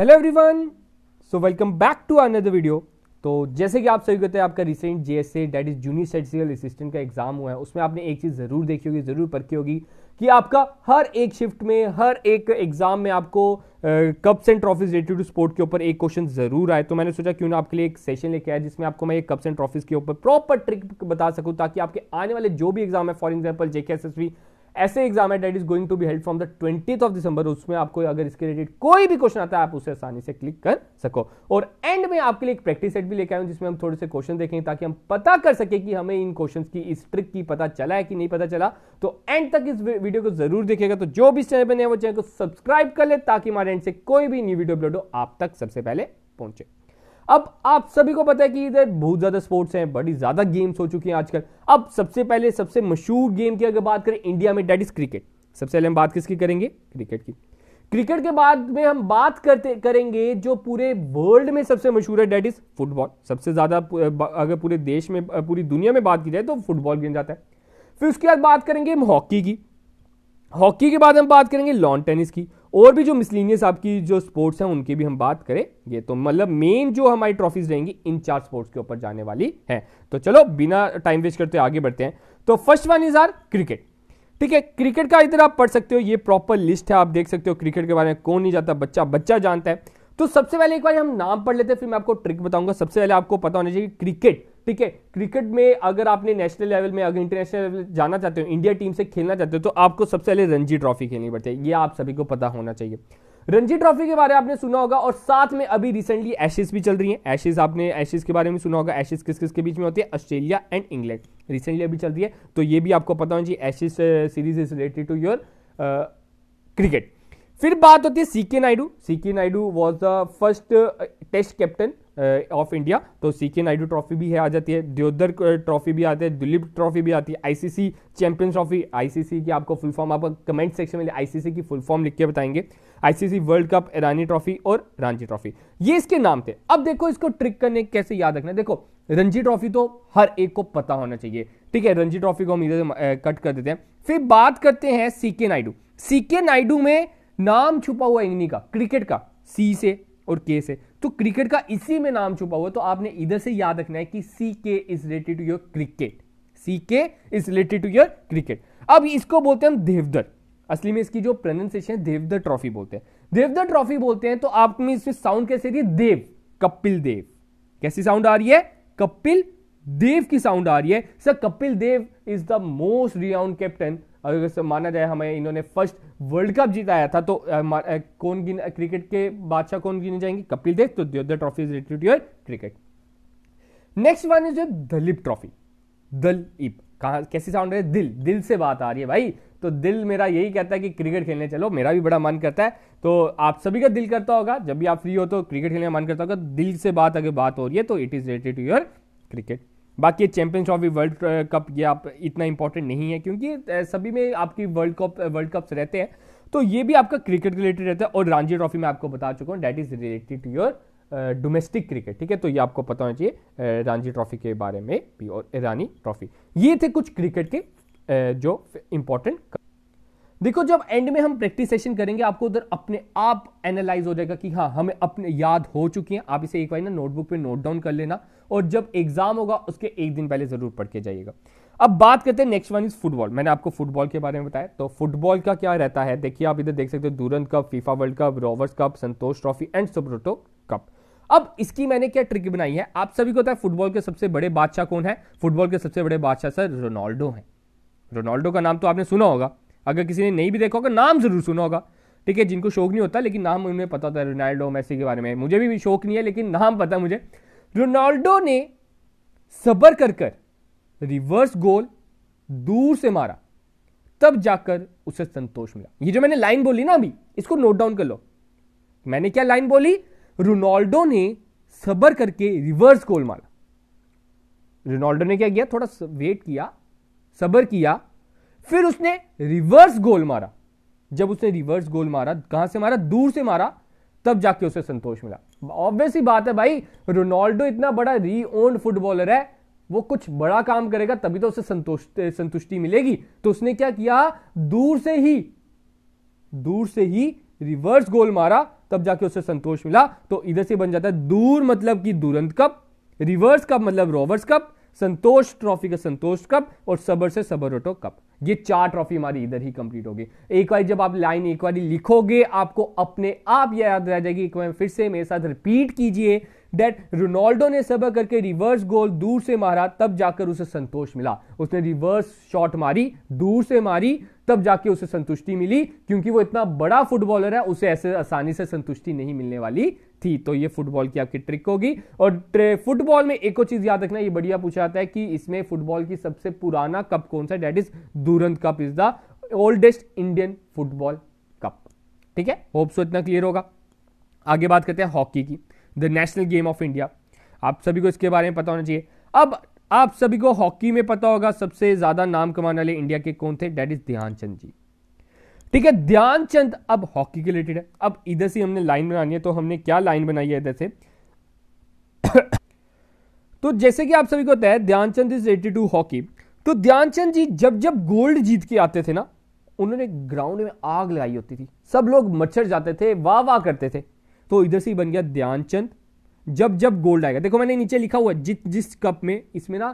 hello everyone so welcome back to another video तो जैसे कि आप सभी कहते हैं आपका recent JSA date is junior surgical assistant का एग्जाम हुआ है उसमें आपने एक चीज जरूर देखी होगी जरूर परखी होगी कि आपका हर एक शिफ्ट में हर एक एग्जाम में आपको cups and trophies related to sport के ऊपर एक क्वेश्चन जरूर आए तो मैंने सोचा क्यों ना आपके लिए एक सेशन लेके आया जिसमें आपको मैं ये कप्स एंड ट्रॉफीज के ऊपर प्रॉपर ट्रिक बता सकूं ताकि आपके आने वाले जो भी एग्जाम है for example JK S S V ऐसे एग्जाम है date is going to be held from the twenty of December उसमें आपको अगर इसके रिलेटेड कोई भी क्वेश्चन आता है आप उसे आसानी से क्लिक कर सको और एंड में आपके लिए एक प्रैक्टिस सेट भी लेकर आए जिसमें हम थोड़े से क्वेश्चन देखेंगे ताकि हम पता कर सके कि हमें इन क्वेश्चन की इस ट्रिक की पता चला है कि नहीं पता चला तो एंड तक इस वीडियो को जरूर देखेगा तो जो भी चैनल बने वो चैनल को सब्सक्राइब कर ले ताकि हमारे एंड से कोई भी न्यू वीडियो अपलोड हो आप तक सबसे पहले पहुंचे अब आप सभी को पता है कि इधर बहुत ज़्यादा स्पोर्ट्स हैं बड़ी ज़्यादा गेम्स हो चुकी हैं आजकल अब सबसे पहले सबसे मशहूर गेम की अगर बात करें इंडिया में डेट इज़ क्रिकेट सबसे पहले हम बात किसकी करेंगे क्रिकेट की क्रिकेट के बाद में हम बात करते करेंगे जो पूरे वर्ल्ड में सबसे मशहूर है डैट इज़ फुटबॉल सबसे ज़्यादा अगर पूरे देश में पूरी दुनिया में बात की जाए तो फुटबॉल गिन जाता है फिर उसके बाद बात करेंगे हम हॉकी की हॉकी के बाद हम बात करेंगे लॉन टेनिस की और भी जो मिसलिनियस आपकी जो स्पोर्ट्स हैं उनकी भी हम बात करें ये तो मतलब मेन जो हमारी ट्रॉफीज रहेंगी इन चार स्पोर्ट्स के ऊपर जाने वाली है तो चलो बिना टाइम वेस्ट करते आगे बढ़ते हैं तो first one is our cricket ठीक है क्रिकेट का इधर आप पढ़ सकते हो ये प्रॉपर लिस्ट है आप देख सकते हो क्रिकेट के बारे में कौन नहीं जाता बच्चा बच्चा जानता है तो सबसे पहले एक बार हम नाम पढ़ लेते हैं फिर मैं आपको ट्रिक बताऊंगा सबसे पहले आपको पता होना चाहिए क्रिकेट ठीक है क्रिकेट में अगर आपने नेशनल लेवल में अगर इंटरनेशनल लेवल जाना चाहते हो इंडिया टीम से खेलना चाहते हो तो आपको सबसे पहले रणजी ट्रॉफी खेलनी पड़ती है ये आप सभी को पता होना चाहिए रणजी ट्रॉफी के बारे में आपने सुना होगा और साथ में अभी रिसेंटली एशेज भी चल रही है एशेज आपने एशेज के बारे में सुना होगा एशेज किस किस के बीच में होती है ऑस्ट्रेलिया एंड इंग्लैंड रिसेंटली अभी चल रही है तो ये भी आपको पता होना चाहिए Ashes series is related to your cricket फिर बात होती है CK Naidu CK Naidu was the first test captain of uh, India तो सी के नायडू ट्रॉफी भी है आ जाती है द्योदर ट्रॉफी uh, भी आती है दिलीप ट्रॉफी भी आती है आईसीसी चैंपियंस ट्रॉफी आईसीसी की आपको फुल फॉर्म आप कमेंट सेक्शन में आईसीसी की फुल फॉर्म लिख के बताएंगे ICC world cup Irani trophy और रांची ट्रॉफी ये इसके नाम थे अब देखो इसको ट्रिक करने कैसे याद रखना देखो रणजी ट्रॉफी तो हर एक को पता होना चाहिए ठीक है रणजी ट्रॉफी को हम इधर कट uh, कर देते हैं फिर बात करते हैं सीके नायडू के नायडू में नाम छुपा हुआ इन्हीं का क्रिकेट का सी से और के से तो क्रिकेट का इसी में नाम छुपा हुआ तो आपने इधर से याद रखना है कि C K is related to your cricket C K is related to your cricket अब इसको बोलते हैं हम देवदर असली में इसकी जो प्रोनाउंसिएशन है देवदर ट्रॉफी बोलते हैं देवदर ट्रॉफी बोलते हैं तो आप में इसमें साउंड कैसे रही है देव कपिल देव कैसी साउंड आ रही है कपिल देव की साउंड आ रही है sir Kapil Dev is the most renowned captain अगर माना जाए हमें इन्होंने फर्स्ट वर्ल्ड कप जीताया था तो आ, आ, कौन गिन क्रिकेट के बादशाह कौन गिने जाएंगे कपिल देव तो the trophy is related your cricket next one is Duleep trophy Duleep कहा कैसी साउंड है दिल दिल से बात आ रही है भाई तो दिल मेरा यही कहता है कि क्रिकेट खेलने चलो मेरा भी बड़ा मन करता है तो आप सभी का दिल करता होगा जब भी आप फ्री हो तो क्रिकेट खेलने का मन करता होगा दिल से बात अगर बात हो रही है तो it is related to your cricket बाकी चैंपियंस ट्रॉफी वर्ल्ड कप ये आप इतना इंपॉर्टेंट नहीं है क्योंकि uh, सभी में आपकी वर्ल्ड कप वर्ल्ड कप्स रहते हैं तो ये भी आपका क्रिकेट रिलेटेड रहता है और रांझी ट्रॉफी में आपको बता चुका हूँ that is related to your domestic cricket ठीक है तो ये आपको पता होना चाहिए रांझी uh, ट्रॉफी के बारे में भी और ईरानी uh, ट्रॉफी ये थे कुछ क्रिकेट के जो इंपॉर्टेंट देखो जब एंड में हम प्रैक्टिस सेशन करेंगे आपको उधर अपने आप एनालाइज हो जाएगा कि हाँ हमें अपने याद हो चुकी हैं आप इसे एक बार ना नोटबुक पे नोट डाउन कर लेना और जब एग्जाम होगा उसके एक दिन पहले जरूर पढ़ के जाइएगा अब बात करते हैं नेक्स्ट वन इज फुटबॉल मैंने आपको फुटबॉल के बारे में बताया तो फुटबॉल का क्या रहता है देखिए आप इधर देख सकते हो Durand cup FIFA world cup Rovers cup Santosh trophy and Subroto cup अब इसकी मैंने क्या ट्रिक बनाई है आप सभी को पता है फुटबॉल के सबसे बड़े बादशाह कौन है फुटबॉल के सबसे बड़े बादशाह सर रोनाल्डो हैं रोनाल्डो का नाम तो आपने सुना होगा अगर किसी ने नहीं भी देखा होगा नाम ज़रूर सुना होगा ठीक है जिनको शौक नहीं होता लेकिन नाम उन्हें पता था रोनाल्डो मैसी के बारे में मुझे भी शौक नहीं है लेकिन नाम पता मुझे रोनाल्डो ने सबर कर कर रिवर्स गोल दूर से मारा तब जाकर उसे संतोष मिला ये जो मैंने लाइन बोली ना अभी इसको नोट डाउन कर लो मैंने क्या लाइन बोली रोनाल्डो ने सबर करके रिवर्स गोल मारा रोनाल्डो ने क्या किया थोड़ा वेट किया सबर किया फिर उसने रिवर्स गोल मारा जब उसने रिवर्स गोल मारा कहां से मारा दूर से मारा तब जाके उसे संतोष मिला ऑब्वियसली बात है भाई रोनाल्डो इतना बड़ा री ओन्ड फुटबॉलर है वो कुछ बड़ा काम करेगा तभी तो उसे संतोष संतुष्टि मिलेगी तो उसने क्या किया दूर से ही दूर से ही रिवर्स गोल मारा तब जाके उसे संतोष मिला तो इधर से बन जाता है दूर मतलब कि दुरंत कप रिवर्स कप मतलब रोवर्स कप संतोष ट्रॉफी का संतोष कप और सबर से सबरोटो कप ये चार ट्रॉफी हमारी इधर ही कंप्लीट होगी एक बार जब आप लाइन एक बार लिखोगे आपको अपने आप यह याद रह जाएगी एक बार फिर से मेरे साथ रिपीट कीजिए डेट रोनाल्डो ने सबर करके रिवर्स गोल दूर से मारा तब जाकर उसे संतोष मिला उसने रिवर्स शॉट मारी दूर से मारी तब जाके उसे संतुष्टि मिली क्योंकि वो इतना बड़ा फुटबॉलर है उसे ऐसे आसानी से संतुष्टि नहीं मिलने वाली थी तो ये फुटबॉल की आपकी ट्रिक होगी और फुटबॉल में एक और चीज याद रखना ये बढ़िया पूछा जाता है कि इसमें फुटबॉल की सबसे पुराना कप कौन सा that is Durand cup is the oldest Indian football cup ठीक है होप सो इतना क्लियर होगा आगे बात करते हैं हॉकी की the national game of India आप सभी को इसके बारे में पता होना चाहिए अब आप सभी को हॉकी में पता होगा सबसे ज्यादा नाम कमाने वाले इंडिया के कौन थे डेट इज ध्यानचंद जी ठीक है ध्यानचंद अब हॉकी के रिलेटेड है अब इधर से हमने लाइन बनानी है तो हमने क्या लाइन बनाई है इधर से तो जैसे कि आप सभी को पता है Dhyanchand is related to hockey तो ध्यानचंद जी जब जब गोल्ड जीत के आते थे ना उन्होंने ग्राउंड में आग लगाई होती थी सब लोग मच्छर जाते थे वाह वाह करते थे तो इधर से ही बन गया ध्यानचंद जब जब गोल्ड आएगा देखो मैंने नीचे लिखा हुआ जिस जिस कप में इसमें ना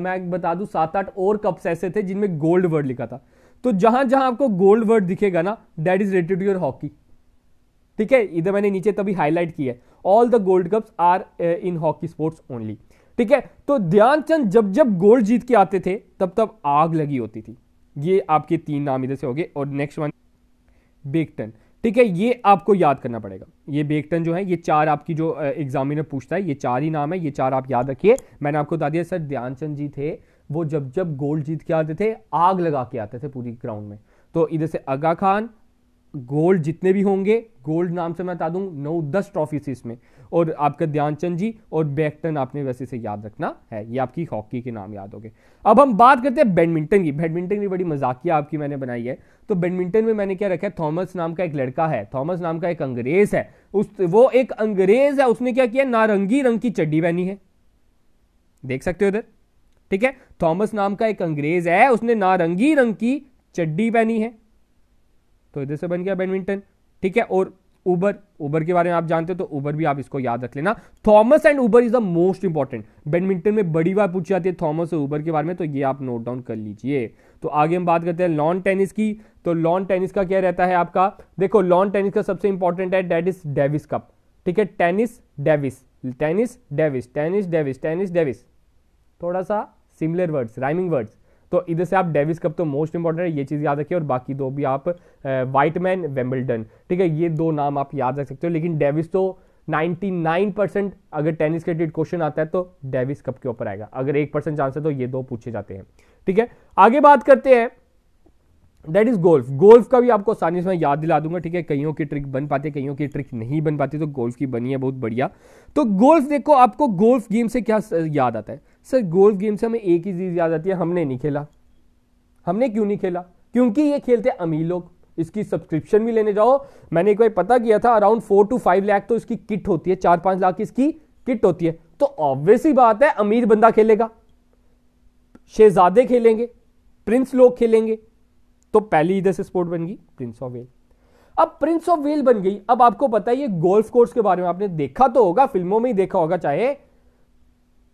मैं बता दूं सात आठ और कप्स ऐसे थे जिनमें गोल्ड वर्ड लिखा था तो जहां जहां आपको गोल्ड वर्ड दिखेगा ना that is related to your hockey ठीक है इधर मैंने नीचे तभी हाईलाइट किया है all the gold cups are in hockey sports only ठीक है तो ध्यानचंद जब जब गोल्ड जीत के आते थे तब तब आग लगी होती थी ये आपके तीन नाम इधर से हो गए और नेक्स्ट वन बेगटन ठीक है ये आपको याद करना पड़ेगा ये बेगटन जो है ये चार आपकी जो एग्जामिनर uh, पूछता है ये चार ही नाम है ये चार आप याद रखिए मैंने आपको बता दिया सर ध्यानचंद जी थे वो जब जब गोल्ड जीत के आते थे आग लगा के आते थे पूरी ग्राउंड में तो इधर से आगा खान गोल्ड जितने भी होंगे गोल्ड नाम से मैं बता दूं नौ दस ट्रॉफी थी इसमें और आपका ध्यानचंद जी और बैक्टन आपने वैसे से याद रखना है ये आपकी हॉकी के नाम याद हो गए अब हम बात करते हैं बैडमिंटन की बैडमिंटन की बड़ी मजाकिया आपकी मैंने बनाई है तो बैडमिंटन में मैंने क्या रखा है थॉमस नाम का एक लड़का है थॉमस नाम का एक अंग्रेज है उस वो एक अंग्रेज है उसने क्या किया नारंगी रंग की चड्डी पहनी है देख सकते हो इधर ठीक है थॉमस नाम का एक अंग्रेज है उसने नारंगी रंग की चड्डी पहनी है तो इधर से बन गया बैडमिंटन ठीक है और उबर उबर के बारे में आप जानते हो तो उबर भी आप इसको याद रख लेना Thomas and Uber is the most important badminton में बड़ी बार पूछी जाती है थॉमस और उबर के बारे में तो ये आप नोट डाउन कर लीजिए तो आगे हम बात करते हैं लॉन टेनिस की तो लॉन टेनिस का क्या रहता है आपका देखो लॉन टेनिस का सबसे इंपॉर्टेंट है डेट इज डेविस कप ठीक है tennis Davis tennis Davis tennis Davis tennis Davis थोड़ा सा सिमिलर वर्ड्स राइमिंग वर्ड्स तो इधर से आप डेविस कप तो मोस्ट इंपॉर्टेंट है ये चीज़ याद रखिए और बाकी दो भी आप वाइटमैन वेम्बल्डन ठीक है ये दो नाम आप याद रख सकते हो लेकिन डेविस तो 99 परसेंट अगर टेनिस के रिलेटेड क्वेश्चन आता है तो डेविस कप के ऊपर आएगा अगर एक परसेंट चांस है तो ये दो पूछे जाते हैं ठीक है आगे बात करते हैं दैट इज गोल्फ गोल्फ का भी आपको आसानी से मैं याद दिला दूंगा ठीक है कईयों की ट्रिक बन पाती है कईयों की ट्रिक नहीं बन पाती तो गोल्फ की बनी है बहुत बढ़िया तो गोल्फ देखो आपको गोल्फ गेम से क्या याद आता है सर गोल्फ गेम से हमें एक ही चीज़ याद आती है हमने नहीं खेला हमने क्यों नहीं खेला क्योंकि ये खेलते अमीर लोग इसकी सब्सक्रिप्शन भी लेने जाओ मैंने एक बार पता किया था around four to five lakh तो इसकी किट होती है चार पांच लाख की इसकी किट होती है तो ऑब्वियसली बात है अमीर बंदा खेलेगा शेजादे खेलेंगे प्रिंस लोग खेलेंगे तो पहली इधर से स्पोर्ट बन गई प्रिंस ऑफ वेल अब प्रिंस ऑफ वेल बन गई अब आपको पता है ये गोल्फ कोर्स के बारे में आपने देखा तो होगा फिल्मों में ही देखा होगा चाहे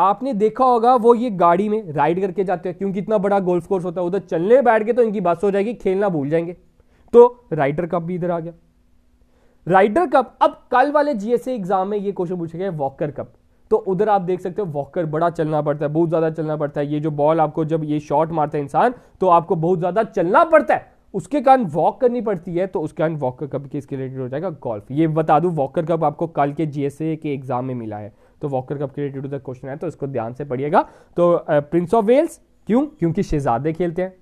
आपने देखा होगा वो ये गाड़ी में राइड करके जाते हैं क्योंकि इतना बड़ा गोल्फ कोर्स होता है उधर चलने बैठ गए तो इनकी बस हो जाएगी खेलना भूल जाएंगे तो राइडर कप भी इधर आ गया राइडर कप अब कल वाले जीएसए एग्जाम में ये क्वेश्चन पूछे गए वॉकर कप तो उधर आप देख सकते हो वॉकर बड़ा चलना पड़ता है बहुत ज्यादा चलना पड़ता है ये जो बॉल आपको जब ये शॉट मारता है इंसान तो आपको बहुत ज्यादा चलना पड़ता है उसके कारण वॉक करनी पड़ती है तो उसके कारण वॉकर कप के इसके रिलेटेड हो जाएगा गोल्फ ये बता दूं वॉकर कप आपको कल के जीएसए के एग्जाम में मिला है तो वॉकर कप के रिलेटेड उधर क्वेश्चन है तो इसको ध्यान से पढ़िएगा तो प्रिंस ऑफ वेल्स क्यों क्योंकि शहजादे खेलते हैं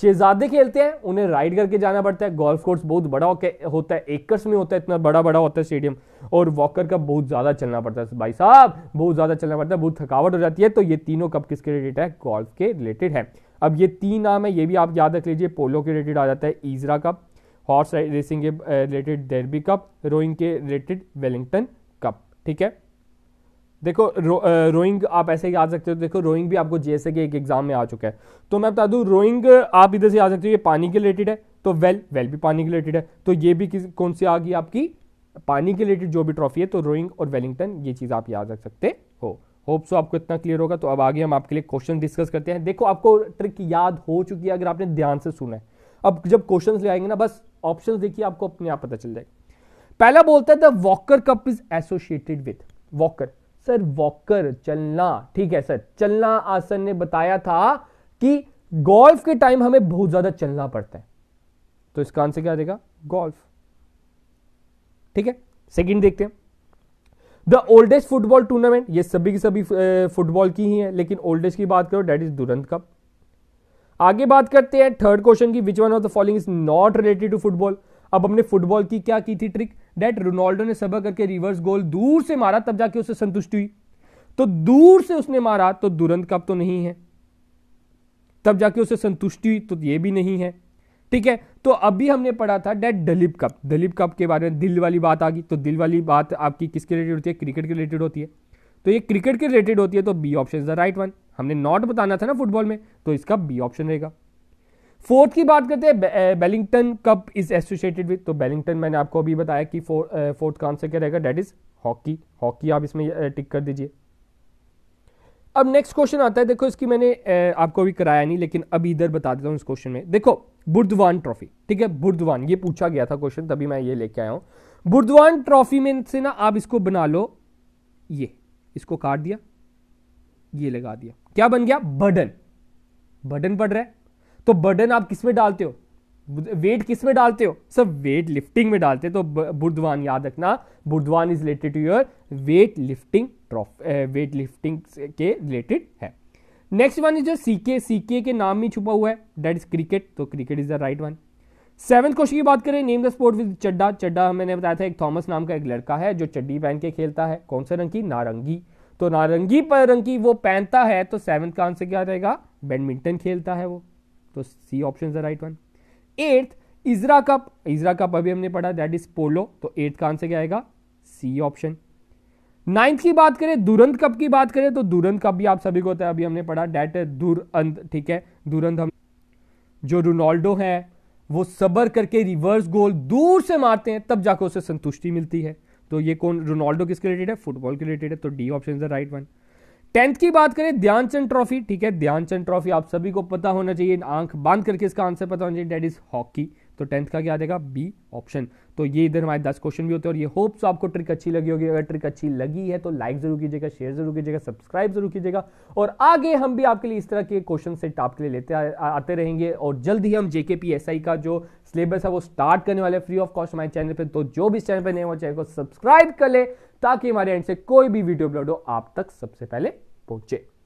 शहजादे खेलते हैं उन्हें राइड करके जाना पड़ता है गोल्फ कोर्स बहुत बड़ा होता है एकर्स में होता है इतना बड़ा बड़ा होता है स्टेडियम और वॉकर कप बहुत ज़्यादा चलना पड़ता है भाई साहब बहुत ज़्यादा चलना पड़ता है बहुत थकावट हो जाती है तो ये तीनों कप किसके रिलेटेड है गोल्फ के रिलेटेड है अब ये तीन नाम है ये भी आप याद रख लीजिए पोलो के रिलेटेड आ जाता है ईजरा कप हॉर्स रेसिंग के रिलेटेड डेरबी कप रोइंग के रिलेटेड वेलिंगटन कप ठीक है देखो रो, रोइंग आप ऐसे ही आ सकते हो देखो रोइंग भी आपको जेएसए के एक एग्जाम में आ चुका है तो मैं बता दूं रोइंग आप इधर से आ सकते हो ये पानी के रिलेटेड है तो वेल वेल भी पानी के रिलेटेड है तो ये भी किस कौन सी आ गई आपकी पानी के रिलेटेड जो भी ट्रॉफी है तो रोइंग और वेलिंगटन ये चीज़ आप याद रख सकते हो होप सो आपको इतना क्लियर होगा तो अब आगे हम आपके लिए क्वेश्चन डिस्कस करते हैं देखो आपको ट्रिक याद हो चुकी है अगर आपने ध्यान से सुना है अब जब क्वेश्चन ले आएंगे ना बस ऑप्शन देखिए आपको अपने आप पता चल जाएगा पहला बोलता है the Walker cup is associated with walker sir walker चलना ठीक है सर चलना आसन ने बताया था कि गोल्फ के टाइम हमें बहुत ज्यादा चलना पड़ता है तो इसका आंसर क्या देगा गोल्फ ठीक है सेकंड देखते हैं द ओल्डेस्ट फुटबॉल टूर्नामेंट ये सभी की सभी फुटबॉल की ही है लेकिन ओल्डेस्ट की बात करो डेट इज दुरंत कप आगे बात करते हैं थर्ड क्वेश्चन की which one of the following is not related to football अब हमने फुटबॉल की क्या की थी ट्रिक डेट रोनाल्डो ने सबक करके रिवर्स गोल दूर से मारा तब जाके उसे संतुष्टि हुई तो दूर से उसने मारा तो दुरंत कप तो नहीं है तब जाके उसे संतुष्टि हुई तो ये भी नहीं है ठीक है तो अभी हमने पढ़ा था that Duleep cup Duleep cup के बारे में दिल वाली बात आ गई तो दिल वाली बात आपकी किसके रिलेटेड होती है क्रिकेट के रिलेटेड होती है तो ये क्रिकेट के रिलेटेड होती है तो B option is the right one हमने नॉट बताना था ना फुटबॉल में तो इसका बी ऑप्शन रहेगा फोर्थ की बात करते हैं Wellington cup is associated with तो बेलिंगटन मैंने आपको अभी बताया कि फोर्थ का आंसर क्या रहेगा डेट इज हॉकी हॉकी आप इसमें टिक कर दीजिए अब नेक्स्ट क्वेश्चन आता है देखो इसकी मैंने आपको अभी कराया नहीं लेकिन अब इधर बता देता हूँ इस क्वेश्चन में देखो बुर्दवान ट्रॉफी ठीक है बुर्दवान ये पूछा गया था क्वेश्चन तभी मैं ये लेके आया हूँ बुर्दवान ट्रॉफी में से ना आप इसको बना लो ये इसको काट दिया ये लगा दिया क्या बन गया बडन बडन पड़ रहा है तो बर्डन आप किस में डालते हो वेट किस में डालते हो सर वेट लिफ्टिंग में डालते हो तो बुर्दवान याद रखना Burdwan is related to your weight lifting trophy weight lifting के रिलेटेड है नेक्स्ट वन इज जो सीके सीके के नाम में छुपा हुआ है दैट इज क्रिकेट तो cricket is the right one seven question की बात करें name the sport with Chadda Chadda मैंने बताया था एक थॉमस नाम का एक लड़का है जो चड्डी पहन के खेलता है कौन से रंग की नारंगी तो नारंगी पर रंग की वो पहनता है तो सेवन का आंसर क्या रहेगा बैडमिंटन खेलता है वो तो C option right one eighth Ezra cup Ezra cup अभी हमने पढ़ा दैट इज पोलो तो एट्थ का आंसर क्या आएगा सी ऑप्शन नाइन्थ की बात करें दुरंत कप की बात करें तो दुरंत कप भी आप सभी को होता है अभी हमने पढ़ा डैट दुरंत ठीक है दुरंत हम जो रोनाल्डो है वो सबर करके रिवर्स गोल दूर से मारते हैं तब जाकर उसे संतुष्टि मिलती है तो ये कौन रोनाल्डो किसके रिलेटेड है फुटबॉल के रिलेटेड है तो D option is the right one tenth की बात करें ध्यानचंद ट्रॉफी ठीक है ध्यानचंद ट्रॉफी आप सभी को पता होना चाहिए आंख बांध करके इसका आंसर पता होना चाहिए डेट इज हॉकी तो टेंथ का क्या आ जाएगा बी ऑप्शन तो ये इधर हमारे दस क्वेश्चन भी होते हैं और ये होप सो आपको ट्रिक अच्छी लगी होगी अगर ट्रिक अच्छी लगी है तो लाइक जरूर कीजिएगा शेयर जरूर कीजिएगा सब्सक्राइब जरूर कीजिएगा और आगे हम भी आपके लिए इस तरह के क्वेश्चन सेट आपके लिए लेते आ, आ, आते रहेंगे और जल्द ही हम जेके का जो सिलेबस है वो स्टार्ट करने वाले फ्री ऑफ कॉस्ट हमारे चैनल पर तो जो भी चैनल पर नए हो चैनल को सब्सक्राइब कर ले ताकि हमारे एंड से कोई भी वीडियो अपलोड हो आप तक सबसे पहले पहुंचे